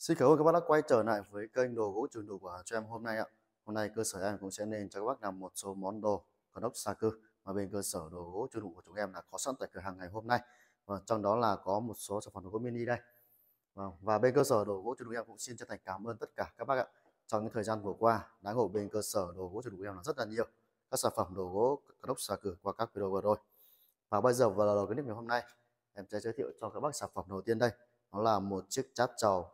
Xin cảm ơn các bác đã quay trở lại với kênh đồ gỗ trường đồ của cho em hôm nay ạ. Hôm nay cơ sở em cũng sẽ nên cho các bác làm một số món đồ còn ốc xa cư mà bên cơ sở đồ gỗ trường đồ của chúng em là có sẵn tại cửa hàng ngày hôm nay. Và trong đó là có một số sản phẩm đồ gỗ mini đây. Và vâng, và bên cơ sở đồ gỗ trường đồ em cũng xin chân thành cảm ơn tất cả các bác ạ. Trong những thời gian vừa qua, đã ủng bên cơ sở đồ gỗ trường đồ em là rất là nhiều các sản phẩm đồ gỗ còn ốc xa cư qua các video vừa rồi. Và bây giờ vào đầu cái clip ngày hôm nay, em sẽ giới thiệu cho các bác sản phẩm đầu tiên đây. nó là một chiếc chát trầu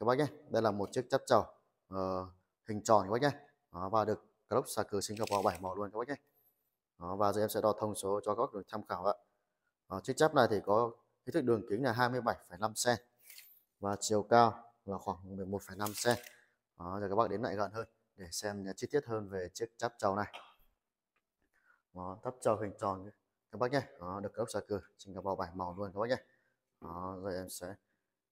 các bác nhé đây là một chiếc chắp chầu uh, hình tròn các bác nhé đó, và được clock xà cừ Singapore bảy màu luôn các bác nhé đó, và giờ em sẽ đo thông số cho các bác được tham khảo ạ đó, chiếc chắp này thì có kích thước đường kính là 27,5 cm và chiều cao là khoảng 11,5 cm đó, giờ các bác đến lại gần hơn để xem chi tiết hơn về chiếc chắp trầu này đó, chắp trầu hình tròn các bác nhé đó, được clock xà cừ Singapore bảy màu luôn các bác nhé đó, rồi em sẽ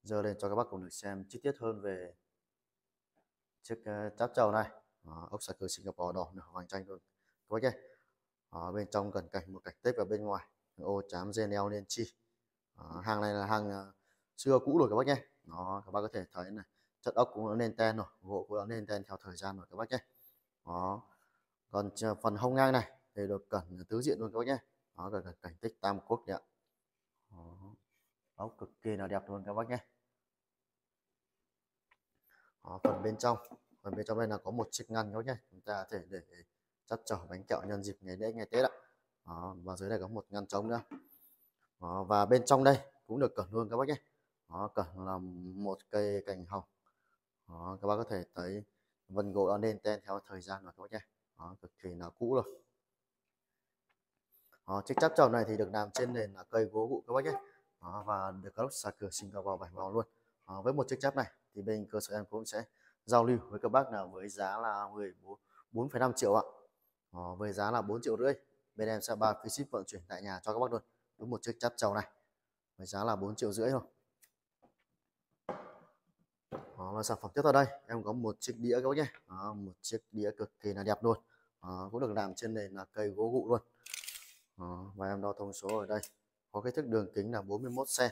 giờ lên cho các bác cùng được xem chi tiết hơn về chiếc ờ, cháp trầu này đó, ốc xà cừ Singapore đỏ nửa vàng chanh luôn các bác ở bên trong cần cảnh một cảnh tết ở bên ngoài ô chám dê neo lên chi đó, hàng này là hàng ờ, xưa cũ rồi các bác nhé nó các bác có thể thấy này chất ốc cũng đã lên ten rồi gỗ cũng đã lên ten theo thời gian rồi các bác nhé đó còn ờ, phần hông ngang này thì được cẩn tứ diện luôn các bác nhé đó là cảnh tích tam quốc đấy ốc cực kỳ là đẹp luôn các bác nhé đó, ờ, phần bên trong phần bên trong đây là có một chiếc ngăn nhốt nhé chúng ta có thể để chắt chở bánh kẹo nhân dịp ngày lễ ngày tết ạ đó, và dưới này có một ngăn trống nữa đó, và bên trong đây cũng được cẩn luôn các bác nhé đó, cẩn là một cây cành hồng đó, các bác có thể thấy vân gỗ lên tên theo thời gian rồi các bác nhé đó, cực kỳ là cũ rồi đó, chiếc chắp chồng này thì được làm trên nền là cây gỗ cụ các bác nhé đó, và được các lúc xà cửa sinh vào bảy vòng luôn đó, với một chiếc chắp này thì bên cơ sở em cũng sẽ giao lưu với các bác là với giá là 14,5 triệu ạ à, với giá là 4 triệu rưỡi bên em sẽ ba phí ship vận chuyển tại nhà cho các bác luôn với một chiếc chắp trầu này với giá là 4 triệu rưỡi thôi đó là sản phẩm tiếp theo đây em có một chiếc đĩa các bác nhé đó, một chiếc đĩa cực kỳ là đẹp luôn đó, cũng được làm trên nền là cây gỗ gụ luôn đó, và em đo thông số ở đây có kích thước đường kính là 41 cm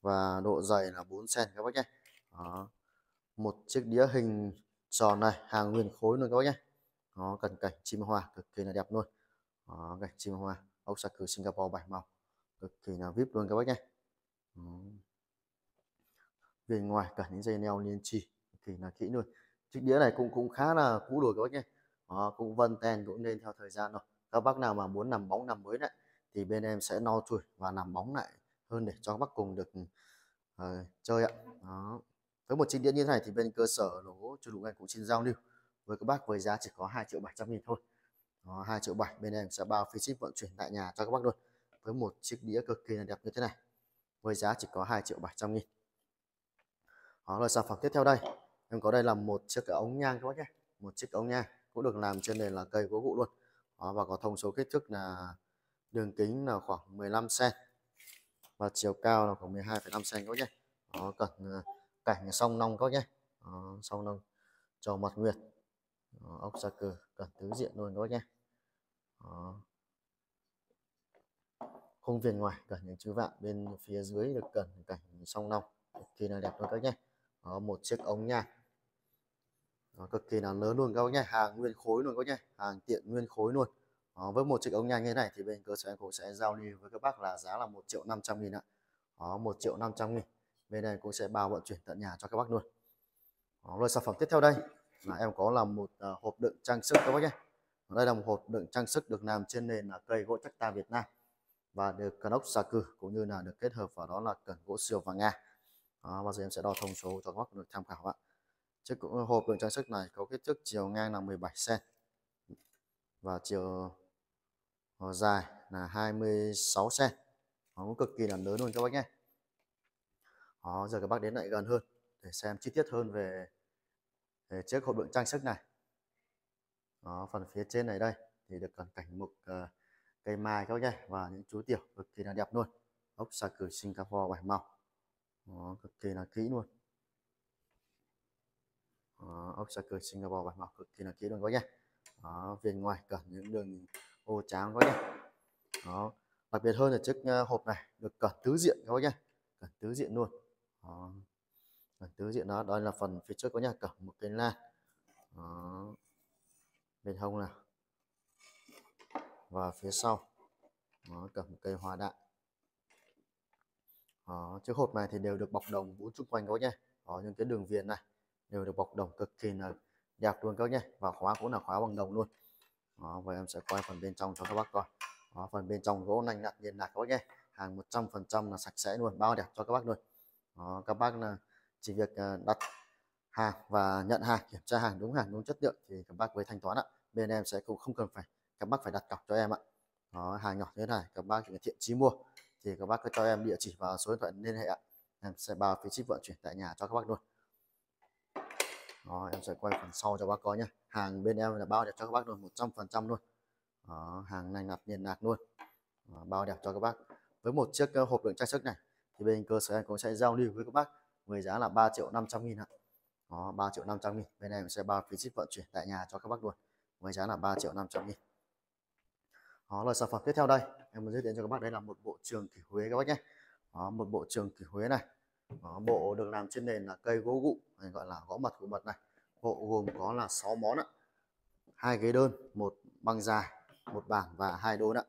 và độ dày là 4 cm các bác nhé đó. một chiếc đĩa hình tròn này hàng nguyên khối luôn các bác nhé nó cần cảnh chim hoa cực kỳ là đẹp luôn đó, cảnh chim hoa ốc sạc cử Singapore bảy màu cực kỳ là vip luôn các bác nhé bên ngoài cả những dây neo liên trì cực kỳ là kỹ luôn chiếc đĩa này cũng cũng khá là cũ rồi các bác nhé đó, cũng vân ten cũng lên theo thời gian rồi các bác nào mà muốn nằm bóng nằm mới lại thì bên em sẽ no chuỗi và nằm bóng lại hơn để cho các bác cùng được uh, chơi ạ đó với một trình điện như thế này thì bên cơ sở lỗ cho đủ ngành cũng xin giao lưu với các bác với giá chỉ có 2 triệu 700 nghìn thôi đó, 2 triệu 7 bên em sẽ bao phí ship vận chuyển tại nhà cho các bác luôn với một chiếc đĩa cực kỳ là đẹp như thế này với giá chỉ có 2 triệu 700 nghìn đó là sản phẩm tiếp theo đây em có đây là một chiếc ống nhang các bác nhé một chiếc ống nhang cũng được làm trên nền là cây gỗ vụ luôn đó, và có thông số kích thước là đường kính là khoảng 15 cm và chiều cao là khoảng 12,5 cm các bác nhé đó cần ờ, cảnh song nong các nhé đó, song nong trầu mặt nguyệt đó, ốc ra cờ cần tứ diện luôn các nhé đó. khung viền ngoài cần những chữ vạn bên phía dưới được cần cảnh song nong cực kỳ là đẹp luôn các nhé đó, một chiếc ống nha nó cực kỳ là lớn luôn các nhé hàng nguyên khối luôn các nhé hàng tiện nguyên khối luôn đó, với một chiếc ống nhanh như thế này thì bên cơ sở em cũng sẽ giao đi với các bác là giá là 1 triệu 500 nghìn ạ đó, 1 triệu 500 nghìn về đây cô sẽ bao vận chuyển tận nhà cho các bác luôn đó, rồi sản phẩm tiếp theo đây là em có là một uh, hộp đựng trang sức các bác nhé đây là một hộp đựng trang sức được làm trên nền là cây gỗ chắc ta Việt Nam và được cân ốc xà cừ cũng như là được kết hợp vào đó là cần gỗ siêu và nga đó, và giờ em sẽ đo thông số cho các bác được tham khảo ạ chiếc hộp đựng trang sức này có kích thước chiều ngang là 17 cm và chiều ờ, dài là 26 cm nó cũng cực kỳ là lớn luôn các bác nhé đó, giờ các bác đến lại gần hơn để xem chi tiết hơn về, về chiếc hộp đựng trang sức này đó, phần phía trên này đây thì được cẩn cảnh mục uh, cây mai các bác nhé và những chú tiểu cực kỳ là đẹp luôn ốc xà cử Singapore bảy màu đó, cực kỳ là kỹ luôn đó, ốc xà cử Singapore bảy màu cực kỳ là kỹ luôn các bác nhé đó, viền ngoài cẩn những đường ô trắng các bác nhé đó đặc biệt hơn là chiếc ờ, hộp này được cẩn tứ diện các bác nhé cẩn tứ diện luôn đó. tứ diện đó đó là phần phía trước có nhà cẩm một cây la đó. bên hông là và phía sau nó cầm một cây hoa đại đó, chiếc hộp này thì đều được bọc đồng bốn chung quanh các nhé có những cái đường viền này đều được bọc đồng cực kỳ là đẹp luôn các nhé và khóa cũng là khóa bằng đồng luôn đó, và em sẽ quay phần bên trong cho các bác coi đó, phần bên trong gỗ nành đặt liền lạc các nhé hàng 100% là sạch sẽ luôn bao đẹp cho các bác luôn đó, các bác là chỉ việc ờ, đặt hàng và nhận hàng kiểm tra hàng đúng hàng đúng chất lượng thì các bác mới thanh toán ạ bên em sẽ cũng không cần phải các bác phải đặt cọc cho em ạ Đó, hàng nhỏ như thế này các bác chỉ thiện chí mua thì các bác cứ cho em địa chỉ và số điện thoại liên hệ ạ em sẽ bao phí ship vận chuyển tại nhà cho các bác luôn đó, em sẽ quay phần sau cho bác coi nhé hàng bên em là bao đẹp cho các bác luôn 100 phần trăm luôn đó, hàng này ngặt liền lạc luôn đó, bao đẹp cho các bác với một chiếc ờ, hộp đựng trang sức này thì bên cơ sở em cũng sẽ giao lưu với các bác với giá là 3 triệu 500 nghìn ạ đó, 3 triệu 500 nghìn bên em sẽ bao phí ship vận chuyển tại nhà cho các bác luôn với giá là 3 triệu 500 nghìn đó là sản phẩm tiếp theo đây em muốn giới thiệu cho các bác đây là một bộ trường kỷ Huế các bác nhé đó, một bộ trường kỷ Huế này đó, bộ được làm trên nền là cây gỗ gụ hay gọi là gõ mật của mật này bộ gồm có là 6 món ạ hai ghế đơn một băng dài một bảng và hai đôn ạ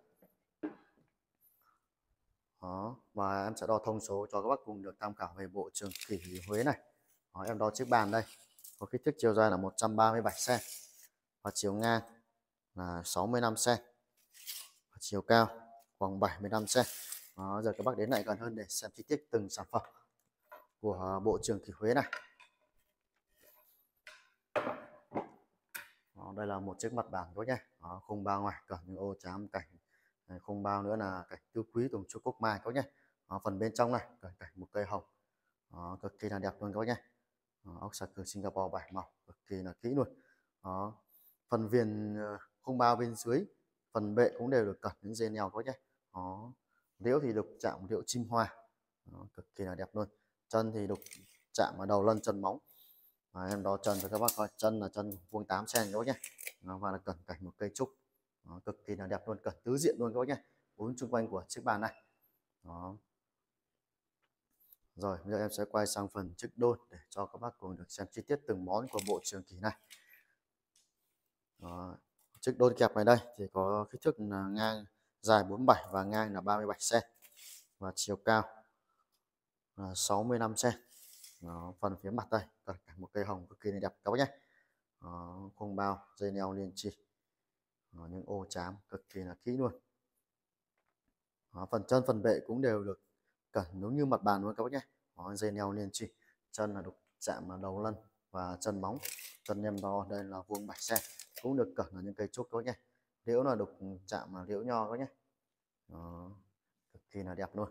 đó và em sẽ đo thông số cho các bác cùng được tham khảo về bộ trường kỷ Huế này đó, em đo chiếc bàn đây có kích thước chiều dài là 137 cm và chiều ngang là 65 cm và chiều cao khoảng 75 cm đó, giờ các bác đến lại gần hơn để xem chi tiết từng sản phẩm của bộ trường kỷ Huế này đó, đây là một chiếc mặt bàn thôi nhé khung không bao ngoài cả những ô chám cảnh không bao nữa là cảnh tứ quý tùng chu cúc mai có nhé đó, phần bên trong này cảnh, cảnh một cây hồng đó, cực kỳ là đẹp luôn các bác nhé đó, ốc xà cừ Singapore bảy màu cực kỳ là kỹ luôn đó phần viền ờ, không bao bên dưới phần bệ cũng đều được cẩn những dây neo có nhé đó liễu thì được chạm điệu chim hoa đó, cực kỳ là đẹp luôn chân thì được chạm vào đầu lân chân móng và em đo chân cho các bác coi chân là chân vuông 8 cm các bác nhé đó, và là cẩn cảnh một cây trúc đó, cực kỳ là đẹp luôn cả tứ diện luôn các bác nhé bốn xung quanh của chiếc bàn này đó rồi bây giờ em sẽ quay sang phần chiếc đôi để cho các bác cùng được xem chi tiết từng món của bộ trường kỳ này đó. chiếc đôn kẹp này đây thì có kích thước là ngang dài 47 và ngang là 37 cm và chiều cao là 65 cm đó, phần phía mặt đây đặt cả một cây hồng cực kỳ đẹp các bác nhé đó, khung bao dây neo liền chỉ đó, những ô chám cực kỳ là kỹ luôn Đó, phần chân phần bệ cũng đều được cẩn đúng như mặt bàn luôn các bác nhé Đó, dây neo liên chỉ chân là được chạm vào đầu lân và chân móng chân nem đo đây là vuông bạch xe cũng được cẩn ở những cây trúc các bác nhé liễu là được chạm vào liễu nho các bác nhé Đó, cực kỳ là đẹp luôn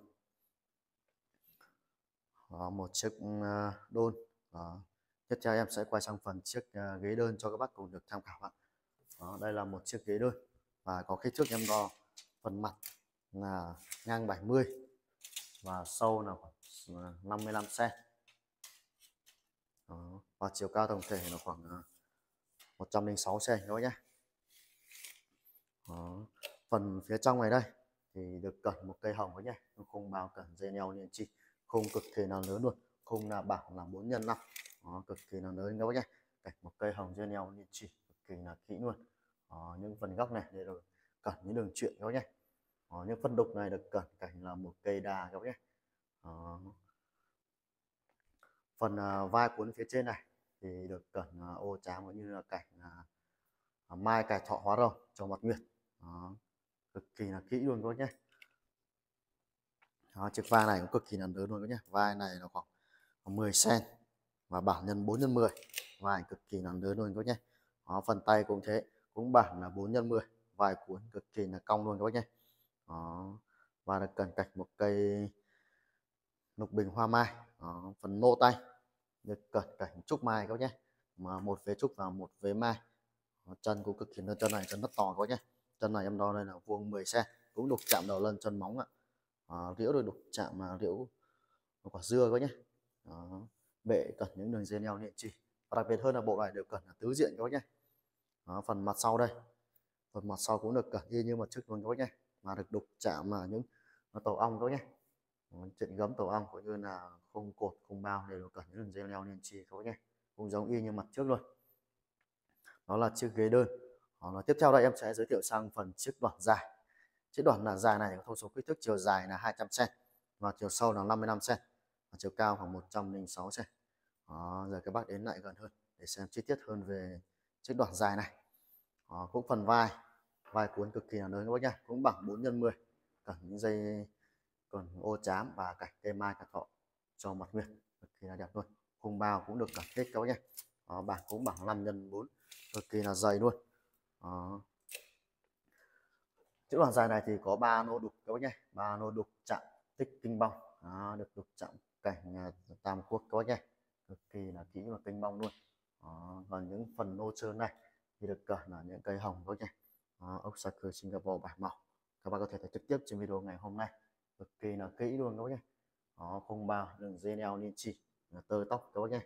Đó, một chiếc ờ, đôn Đó. tiếp theo em sẽ quay sang phần chiếc ờ, ghế đơn cho các bác cùng được tham khảo ạ đó, đây là một chiếc ghế đôi và có kích thước em đo phần mặt là ngang 70 và sâu là khoảng 55 à, cm. và chiều cao tổng thể là khoảng 106 à, cm các nhé. Đó. Phần phía trong này đây thì được cẩn một cây hồng với nhé, không bao cẩn dây neo nên chi, không cực kỳ nào lớn luôn, không là bảo là 4 nhân 5. Đó, cực kỳ là lớn các bác nhé. Cảnh một cây hồng dây neo nên chi kỳ là kỹ luôn đó, ờ, những phần góc này để được cẩn những đường chuyện các bác nhé đó, ờ, những phần đục này được cẩn cảnh là một cây đà các bác nhé đó. Ờ. phần uh, vai cuốn phía trên này thì được cẩn uh, ô trám cũng như là cảnh uh, mai cài thọ hóa rồng cho mặt nguyệt đó, cực kỳ là kỹ luôn các bác nhé đó, chiếc vai này cũng cực kỳ là lớn luôn các nhé vai này là khoảng 10 cm và bản nhân 4 x 10 vai cực kỳ là lớn luôn các nhé đó, phần tay cũng thế cũng bản là 4 x 10 vài cuốn cực kỳ là cong luôn các bác nhé đó. và là cần cạch một cây lục bình hoa mai đó. phần nô tay được cẩn cảnh trúc mai các bác nhé mà một vế trúc và một vế mai đó, chân cũng cực kỳ lớn chân này chân rất to các bác nhé chân này em đo đây là vuông 10 xe, cũng đục chạm đầu lân chân móng ạ à, liễu rồi đục chạm mà liễu quả dưa các bác nhé đó. bệ cần những đường dây leo điện chỉ và đặc biệt hơn là bộ này được cần là tứ diện các bác nhé đó, phần mặt sau đây phần mặt sau cũng được cẩn à, y như mặt trước luôn các bác nhé mà được đục chạm mà những à, tổ ong các bác nhé chuyện gấm tổ ong cũng như là khung cột khung bao đều được cẩn những đường dây leo liên trì các bác nhé cũng giống y như mặt trước luôn đó là chiếc ghế đơn đó là tiếp theo đây em sẽ giới thiệu sang phần chiếc đoạn dài chiếc đoạn là dài này có thông số kích thước chiều dài là 200 cm và chiều sâu là 55 cm và chiều cao khoảng 106 cm đó, giờ các bác đến lại gần hơn để xem chi tiết hơn về chiếc đoạn dài này đó, ờ, cũng phần vai vai cuốn cực kỳ là lớn các bác nhá cũng bằng 4 x 10 cả những dây còn ô chám và cả cây mai cả thọ cho mặt nguyệt cực kỳ là đẹp luôn khung bao cũng được cả hết các bác nhá đó, ờ, bảng cũng bằng 5 x 4 cực kỳ là dày luôn đó. chữ đoàn dài này thì có ba nô đục các bác nhá, ba nô đục chạm tích kinh bong đó, được đục chạm cảnh à, tam quốc các bác nhá, cực kỳ là kỹ và kinh bong luôn đó, và những phần ô trơn này thì được cỡ là những cây hồng thôi nhé Đó, ốc sakura Singapore bạc màu các bạn có thể thấy trực tiếp trên video ngày hôm nay cực kỳ là kỹ luôn các bác nhé Đó, không bao đường dây neo liên chỉ là tơ tóc các bác nhé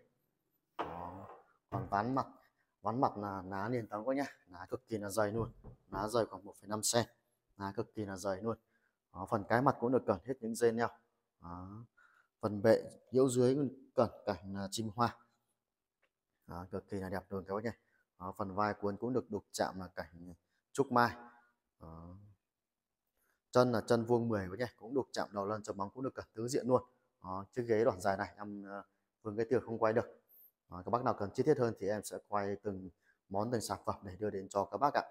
Đó, còn ván mặt ván mặt là ná liền tấm các nhá ná cực kỳ là dày luôn ná dày khoảng 1,5 cm ná cực kỳ là dày luôn Đó, phần cái mặt cũng được cẩn hết những dây neo Đó. phần bệ yếu dưới cũng cẩn cảnh chim hoa đó, cực kỳ là đẹp luôn các bác nhé đó, phần vai cuốn cũng được đục chạm là cảnh trúc mai đó. chân là chân vuông 10 các nhé cũng đục chạm đầu lân chấm bóng cũng được cả tứ diện luôn đó, chiếc ghế đoạn dài này em ờ, vương cái tiệc không quay được đó, các bác nào cần chi tiết hơn thì em sẽ quay từng món từng sản phẩm để đưa đến cho các bác ạ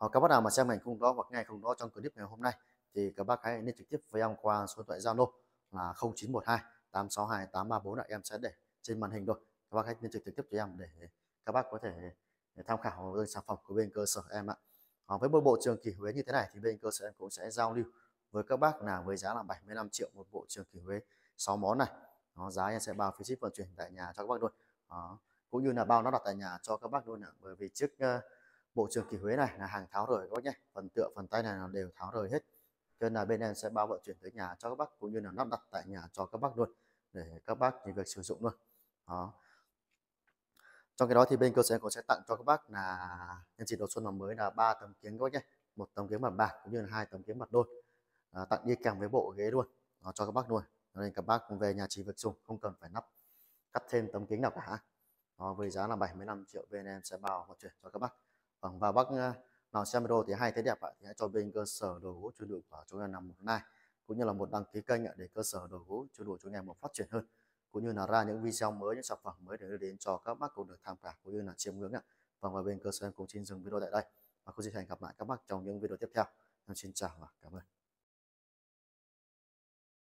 đó, các bác nào mà xem ảnh không đó hoặc nghe không đó trong clip ngày hôm nay thì các bác hãy liên trực tiếp với em qua số điện thoại Zalo là 0912 862 834 ạ em sẽ để trên màn hình rồi các bác khách liên trực trực tiếp cho em để các bác có thể ờ, tham khảo đơn sản phẩm của bên cơ sở em ạ à, với một bộ trường kỳ Huế như thế này thì bên cơ sở em cũng sẽ giao lưu với các bác là với giá là 75 triệu một bộ trường kỳ Huế 6 món này nó giá em sẽ bao phí ship vận chuyển tại nhà cho các bác luôn đó. cũng như là bao nó đặt tại nhà cho các bác luôn ạ bởi vì chiếc uh, bộ trường kỳ Huế này là hàng tháo rời các bác nhé phần tựa phần tay này là đều tháo rời hết cho nên là bên em sẽ bao vận chuyển tới nhà cho các bác cũng như là lắp đặt tại nhà cho các bác luôn để các bác thì việc sử dụng luôn đó trong cái đó thì bên cơ sở cũng sẽ tặng cho các bác là nhân dịp đầu xuân năm mới là ba tấm kiếng các bác nhé một tấm kiếng mặt bạc cũng như là hai tấm kiếng mặt đôi à, tặng đi kèm với bộ ghế luôn nó cho các bác luôn nên các bác cũng về nhà chỉ việc dùng không cần phải nắp cắt thêm tấm kính nào cả đó, với giá là 75 triệu bên em sẽ bao vận chuyển cho các bác vâng và bác ờ, nào xem video thì hay thấy đẹp ạ thì hãy cho bên cơ sở đồ gỗ chuyên đồ của chúng em nằm một like cũng như là một đăng ký kênh để cơ sở đồ gỗ chuyên đồ chúng em một phát triển hơn cũng như là ra những video mới những sản phẩm mới để đưa đến cho các bác cùng được tham khảo cũng như là chiêm ngưỡng ạ vâng, và ngoài bên cơ sở em cũng xin dừng video tại đây và cũng xin hẹn gặp lại các bác trong những video tiếp theo em xin chào và cảm ơn